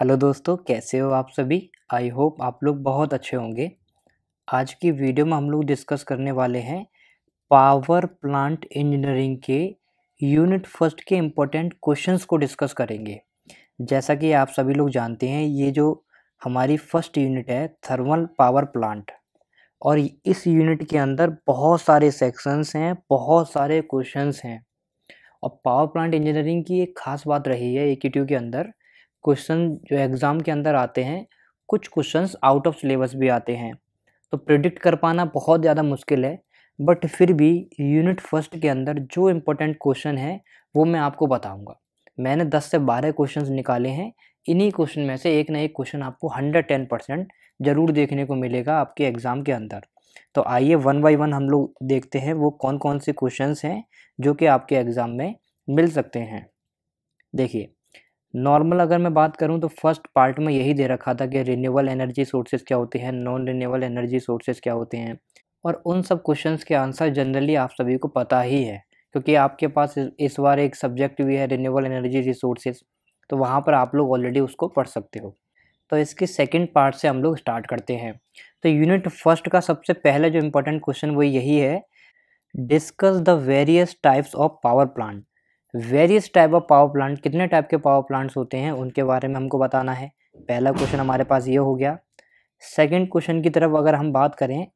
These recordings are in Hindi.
हेलो दोस्तों कैसे हो आप सभी आई होप आप लोग बहुत अच्छे होंगे आज की वीडियो में हम लोग डिस्कस करने वाले हैं पावर प्लांट इंजीनियरिंग के यूनिट फर्स्ट के इम्पोर्टेंट क्वेश्चंस को डिस्कस करेंगे जैसा कि आप सभी लोग जानते हैं ये जो हमारी फर्स्ट यूनिट है थर्मल पावर प्लांट और इस यूनिट के अंदर बहुत सारे सेक्शंस हैं बहुत सारे क्वेश्चंस हैं और पावर प्लांट इंजीनियरिंग की एक खास बात रही है ए के अंदर क्वेश्चन जो एग्ज़ाम के अंदर आते हैं कुछ क्वेश्चंस आउट ऑफ सिलेबस भी आते हैं तो प्रिडिक्ट कर पाना बहुत ज़्यादा मुश्किल है बट फिर भी यूनिट फर्स्ट के अंदर जो इम्पोर्टेंट क्वेश्चन है वो मैं आपको बताऊंगा मैंने 10 से 12 क्वेश्चन निकाले हैं इन्हीं क्वेश्चन में से एक ना एक क्वेश्चन आपको 110 परसेंट ज़रूर देखने को मिलेगा आपके एग्ज़ाम के अंदर तो आइए वन बाई वन हम लोग देखते हैं वो कौन कौन से क्वेश्चन हैं जो कि आपके एग्ज़ाम में मिल सकते हैं देखिए नॉर्मल अगर मैं बात करूं तो फर्स्ट पार्ट में यही दे रखा था कि रिन्यूएबल एनर्जी सोर्सेज क्या होते हैं नॉन रिन्यूएबल एनर्जी सोर्सेज क्या होते हैं और उन सब क्वेश्चंस के आंसर जनरली आप सभी को पता ही है क्योंकि आपके पास इस बार एक सब्जेक्ट भी है रिन्यूएबल एनर्जी रिसोर्सेज तो वहाँ पर आप लोग ऑलरेडी उसको पढ़ सकते हो तो इसके सेकेंड पार्ट से हम लोग स्टार्ट करते हैं तो यूनिट फर्स्ट का सबसे पहला जो इम्पोर्टेंट क्वेश्चन वो यही है discuss the various types of power plant various type of power plant कितने टाइप के पावर प्लांट्स होते हैं उनके बारे में हमको बताना है पहला क्वेश्चन हमारे पास ये हो गया सेकंड क्वेश्चन की तरफ अगर हम बात करें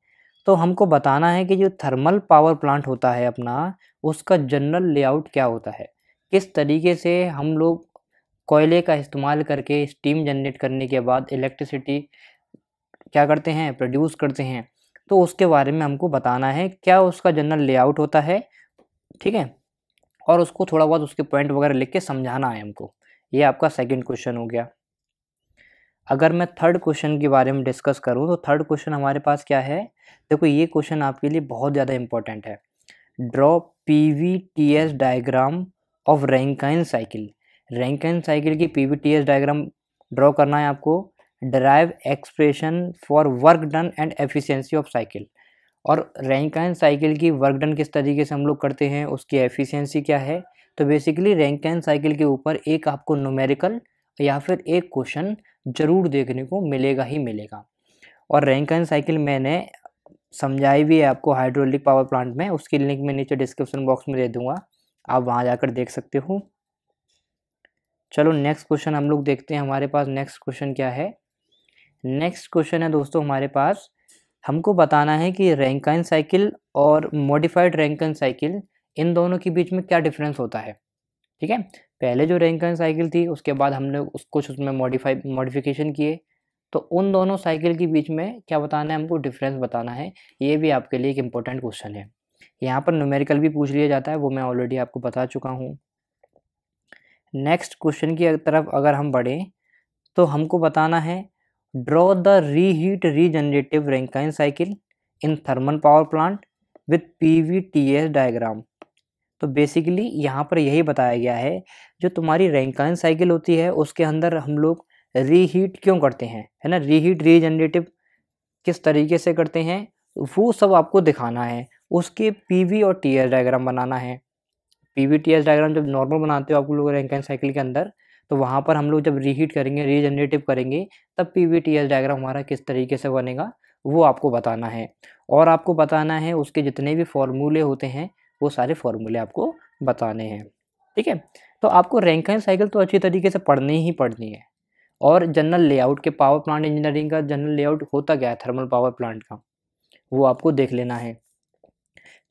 तो हमको बताना है कि जो थर्मल पावर प्लांट होता है अपना उसका जनरल लेआउट क्या होता है किस तरीके से हम लोग कोयले का इस्तेमाल करके स्टीम जनरेट करने के बाद इलेक्ट्रिसिटी क्या करते हैं प्रोड्यूस करते हैं तो उसके बारे में हमको बताना है क्या उसका जनरल लेआउट होता है ठीक है और उसको थोड़ा बहुत उसके पॉइंट वगैरह लिख के समझाना है हमको ये आपका सेकेंड क्वेश्चन हो गया अगर मैं थर्ड क्वेश्चन के बारे में डिस्कस करूँ तो थर्ड क्वेश्चन हमारे पास क्या है देखो ये क्वेश्चन आपके लिए बहुत ज़्यादा इंपॉर्टेंट है draw P V T S diagram of Rankine cycle Rankine cycle की P V T S diagram draw करना है आपको derive expression for work done and efficiency of cycle और रैंकाइन साइकिल की वर्क डन किस तरीके से हम लोग करते हैं उसकी एफिशिएंसी क्या है तो बेसिकली रैंकाइन साइकिल के ऊपर एक आपको नोमेरिकल या फिर एक क्वेश्चन ज़रूर देखने को मिलेगा ही मिलेगा और रैंकाइन साइकिल मैंने समझाई भी है आपको हाइड्रोलिक पावर प्लांट में उसकी लिंक मैं नीचे डिस्क्रिप्शन बॉक्स में दे दूंगा आप वहाँ जाकर देख सकते हो चलो नेक्स्ट क्वेश्चन हम लोग देखते हैं हमारे पास नेक्स्ट क्वेश्चन क्या है नेक्स्ट क्वेश्चन है दोस्तों हमारे पास हमको बताना है कि रैंकाइन साइकिल और मॉडिफाइड रैंकाइन साइकिल इन दोनों के बीच में क्या डिफरेंस होता है ठीक है पहले जो रैंकाइन साइकिल थी उसके बाद हमने उस कुछ उसमें मॉडिफाई मॉडिफिकेशन किए तो उन दोनों साइकिल के बीच में क्या बताना है हमको डिफरेंस बताना है ये भी आपके लिए एक इम्पोर्टेंट क्वेश्चन है यहाँ पर न्यूमेरिकल भी पूछ लिया जाता है वो मैं ऑलरेडी आपको बता चुका हूँ नेक्स्ट क्वेश्चन की तरफ अगर हम बढ़ें तो हमको बताना है Draw the reheat regenerative Rankine cycle in thermal power plant with PVTS diagram. तो बेसिकली यहाँ पर यही बताया गया है जो तुम्हारी रैंकाइन साइकिल होती है उसके अंदर हम लोग रीहीट क्यों करते हैं है ना रीहीट रीजनरेटिव किस तरीके से करते हैं वो सब आपको दिखाना है उसके पीवी और टीएस डायग्राम बनाना है पीवी टीएस डायग्राम जब नॉर्मल बनाते हो आप लोग रैंकाइन साइकिल के अंदर तो वहाँ पर हम लोग जब रीहीट करेंगे रीजनरेटिव करेंगे तब P V T S diagram हमारा किस तरीके से बनेगा वो आपको बताना है और आपको बताना है उसके जितने भी फॉर्मूले होते हैं वो सारे फॉर्मूले आपको बताने हैं ठीक है तो आपको रैंक एंड साइकिल तो अच्छी तरीके से पढ़नी ही पढ़नी है और जनरल लेआउट के पावर प्लांट इंजीनियरिंग का जनरल लेआउट होता क्या है थर्मल पावर प्लांट का वो आपको देख लेना है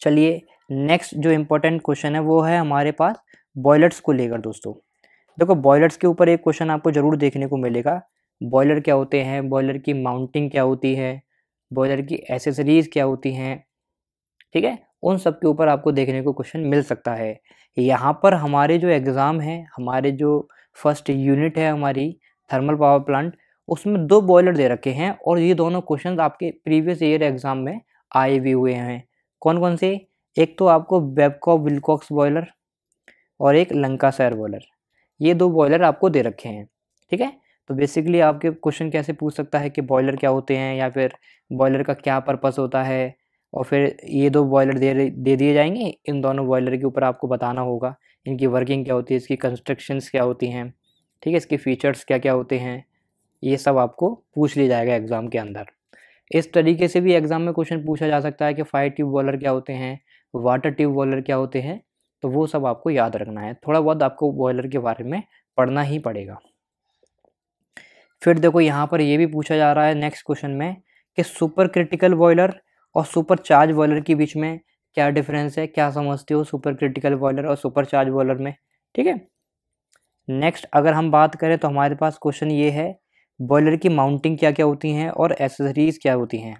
चलिए नेक्स्ट जो इम्पोर्टेंट क्वेश्चन है वो है हमारे पास बॉयलर्स को लेकर दोस्तों देखो बॉयलर्स के ऊपर एक क्वेश्चन आपको ज़रूर देखने को मिलेगा बॉयलर क्या होते हैं बॉयलर की माउंटिंग क्या होती है बॉयलर की एसेसरीज़ क्या होती हैं ठीक है उन सब के ऊपर आपको देखने को क्वेश्चन मिल सकता है यहाँ पर हमारे जो एग्ज़ाम है हमारे जो फर्स्ट यूनिट है हमारी थर्मल पावर प्लांट उसमें दो बॉयलर दे रखे हैं और ये दोनों क्वेश्चन आपके प्रीवियस ईयर एग्ज़ाम में आए भी हुए हैं कौन कौन से एक तो आपको बेबकॉप विलकॉक्स बॉयलर और एक लंका सैर बॉयलर ये दो बॉयलर आपको दे रखे हैं ठीक है तो बेसिकली आपके क्वेश्चन कैसे पूछ सकता है कि बॉयलर क्या होते हैं या फिर बॉयलर का क्या पर्पस होता है और फिर ये दो बॉयलर दे दे दिए जाएंगे इन दोनों बॉयलर के ऊपर आपको बताना होगा इनकी वर्किंग क्या होती है इसकी कंस्ट्रक्शंस क्या होती हैं ठीक है इसके फीचर्स क्या क्या होते हैं ये सब आपको पूछ लिया जाएगा एग्ज़ाम के अंदर इस तरीके से भी एग्ज़ाम में क्वेश्चन पूछा जा सकता है कि फायर ट्यूब बॉलर क्या होते हैं वाटर ट्यूब बॉलर क्या होते हैं तो वो सब आपको याद रखना है थोड़ा बहुत आपको बॉयलर के बारे में पढ़ना ही पड़ेगा फिर देखो यहाँ पर ये भी पूछा जा रहा है नेक्स्ट क्वेश्चन में कि सुपर क्रिटिकल बॉयलर और सुपर चार्ज बॉयलर के बीच में क्या डिफरेंस है क्या समझते हो सुपर क्रिटिकल बॉयलर और सुपर चार्ज बॉयलर में ठीक है नेक्स्ट अगर हम बात करें तो हमारे पास क्वेश्चन ये है बॉयलर की माउंटिंग क्या क्या होती हैं और एसेसरीज क्या होती हैं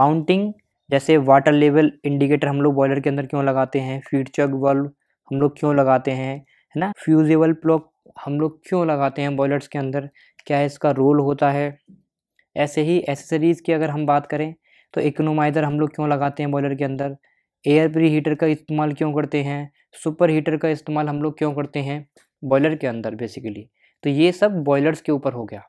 माउंटिंग जैसे वाटर लेवल इंडिकेटर हम लोग बॉयलर के अंदर क्यों लगाते हैं फीड चग हम लोग क्यों लगाते हैं है ना फ्यूजेबल प्लॉक हम लोग क्यों लगाते हैं बॉयलर्स के अंदर क्या इसका रोल होता है ऐसे ही एसेसरीज़ की अगर हम बात करें तो इकोनोमाइज़र हम लोग क्यों लगाते हैं बॉयलर के अंदर एयर प्री हीटर का इस्तेमाल क्यों करते हैं सुपर हीटर का इस्तेमाल हम लोग क्यों करते हैं बॉयलर के अंदर बेसिकली तो ये सब बॉयलर्स के ऊपर हो गया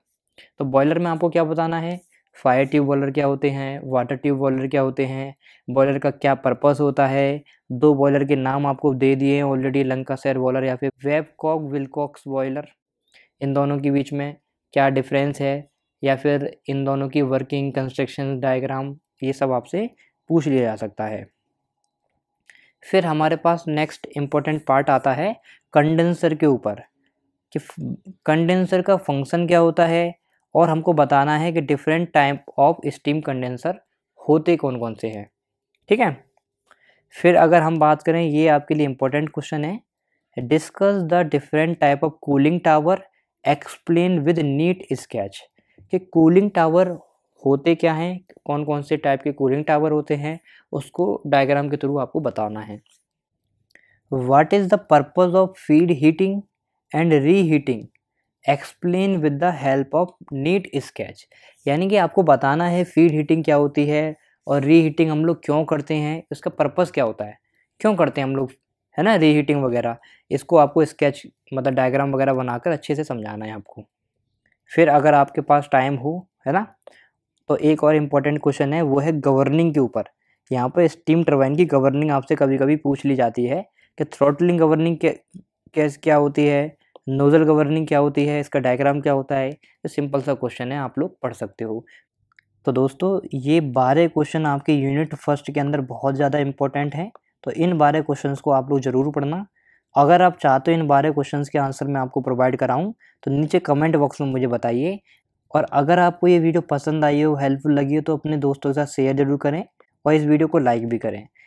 तो बॉयलर में आपको क्या बताना है फायर ट्यूब बॉयलर क्या होते हैं वाटर ट्यूब बॉयलर क्या होते हैं बॉयलर का क्या पर्पस होता है दो बॉयलर के नाम आपको दे दिए हैं ऑलरेडी लंका सैर बॉयलर या फिर वेबकॉक विलकॉक्स बॉयलर इन दोनों के बीच में क्या डिफरेंस है या फिर इन दोनों की वर्किंग कंस्ट्रक्शन डायग्राम ये सब आपसे पूछ लिया जा सकता है फिर हमारे पास नेक्स्ट इम्पोर्टेंट पार्ट आता है कंडेंसर के ऊपर कि कंडेंसर का फंक्शन क्या होता है और हमको बताना है कि different type of steam condenser होते कौन कौन से हैं ठीक है फिर अगर हम बात करें ये आपके लिए इम्पोर्टेंट क्वेश्चन है discuss the different type of cooling tower explain with neat sketch कि कूलिंग टावर होते क्या हैं कौन कौन से टाइप के कूलिंग टावर होते हैं उसको डायग्राम के थ्रू आपको बताना है what is the purpose of feed heating and reheating explain with the help of neat sketch यानी कि आपको बताना है फीड हीटिंग क्या होती है और री हीटिंग हम लोग क्यों करते हैं इसका पर्पज़ क्या होता है क्यों करते हैं हम लोग है ना री हीटिंग वगैरह इसको आपको स्केच मतलब डायग्राम वगैरह बनाकर अच्छे से समझाना है आपको फिर अगर आपके पास टाइम हो है ना तो एक और इम्पॉर्टेंट क्वेश्चन है वो है गवर्निंग के ऊपर यहाँ पर स्टीम टर्बाइन की गवर्निंग आपसे कभी कभी पूछ ली जाती है कि थ्रोटलिंग गवर्निंग कैसे क्या होती है नोज़ल गवर्निंग क्या होती है इसका डायग्राम क्या होता है तो सिंपल सा क्वेश्चन है आप लोग पढ़ सकते हो तो दोस्तों ये बारह क्वेश्चन आपके यूनिट फर्स्ट के अंदर बहुत ज़्यादा इंपॉर्टेंट हैं तो इन बारह क्वेश्चन को आप लोग ज़रूर पढ़ना अगर आप चाहते हो इन बारह क्वेश्चन के आंसर मैं आपको प्रोवाइड कराऊँ तो नीचे कमेंट बॉक्स में मुझे बताइए और अगर आपको ये वीडियो पसंद आई हो हेल्पफुल लगी हो तो अपने दोस्तों के साथ शेयर जरूर करें और इस वीडियो को लाइक भी करें